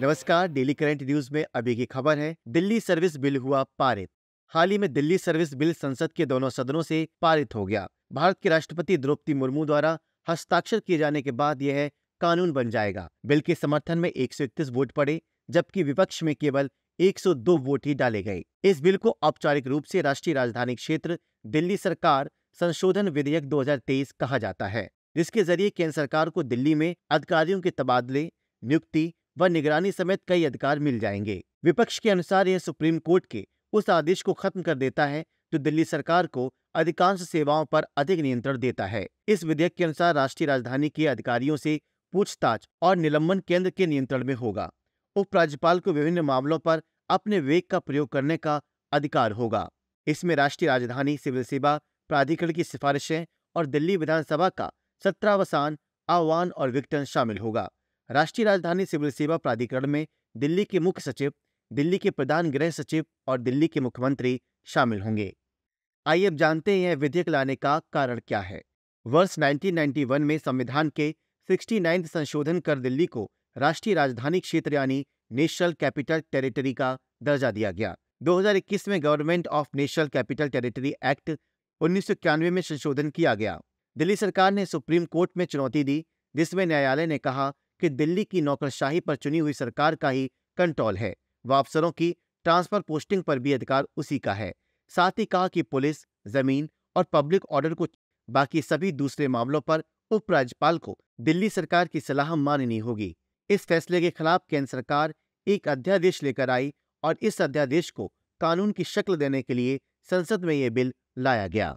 नमस्कार daily current news में अभी की खबर है दिल्ली सर्विस बिल हुआ पारित हाल ही में दिल्ली सर्विस बिल संसद के दोनों सदनों से पारित हो गया भारत के राष्ट्रपति द्रौपदी मुर्मू द्वारा हस्ताक्षर किए जाने के बाद यह कानून बन जाएगा बिल के समर्थन में एक वोट पड़े जबकि विपक्ष में केवल 102 वोट ही डाले गए इस बिल को औपचारिक रूप से राष्ट्रीय राजधानी क्षेत्र दिल्ली सरकार संशोधन विधेयक 2023 कहा जाता है जिसके जरिए केंद्र सरकार को दिल्ली में अधिकारियों के तबादले नियुक्ति व निगरानी समेत कई अधिकार मिल जाएंगे विपक्ष के अनुसार यह सुप्रीम कोर्ट के उस आदेश को खत्म कर देता है जो दिल्ली सरकार को अधिकांश सेवाओं पर अधिक नियंत्रण देता है इस विधेयक के अनुसार राष्ट्रीय राजधानी के अधिकारियों से पूछताछ और निलंबन केंद्र के नियंत्रण में होगा उपराज्यपाल को विभिन्न मामलों पर अपने वेग का प्रयोग करने का अधिकार होगा इसमें राष्ट्रीय राजधानी सिविल सेवा प्राधिकरण की सिफारिशें और दिल्ली विधानसभा का सत्रावसान आह्वान और विघटन शामिल होगा राष्ट्रीय राजधानी सिविल सेवा प्राधिकरण में दिल्ली के मुख्य सचिव दिल्ली के प्रधान गृह सचिव और दिल्ली के मुख्यमंत्री शामिल होंगे आइए अब जानते हैं विधेयक लाने का कारण क्या है वर्ष 1991 में संविधान के सिक्सटी संशोधन कर दिल्ली को राष्ट्रीय राजधानी क्षेत्र यानी नेशनल कैपिटल टेरिटरी का दर्जा दिया गया 2021 में Government of National Capital Territory Act उन्नीस में संशोधन किया गया दिल्ली सरकार ने सुप्रीम कोर्ट में चुनौती दी जिसमें न्यायालय ने कहा कि दिल्ली की नौकरशाही पर चुनी हुई सरकार का ही कंट्रोल है व अफसरों की ट्रांसफर पोस्टिंग पर भी अधिकार उसी का है साथ ही कहा कि पुलिस जमीन और पब्लिक ऑर्डर को बाकी सभी दूसरे मामलों पर उपराज्यपाल को दिल्ली सरकार की सलाह माननी होगी इस फैसले के खिलाफ केंद्र सरकार एक अध्यादेश लेकर आई और इस अध्यादेश को कानून की शक्ल देने के लिए संसद में ये बिल लाया गया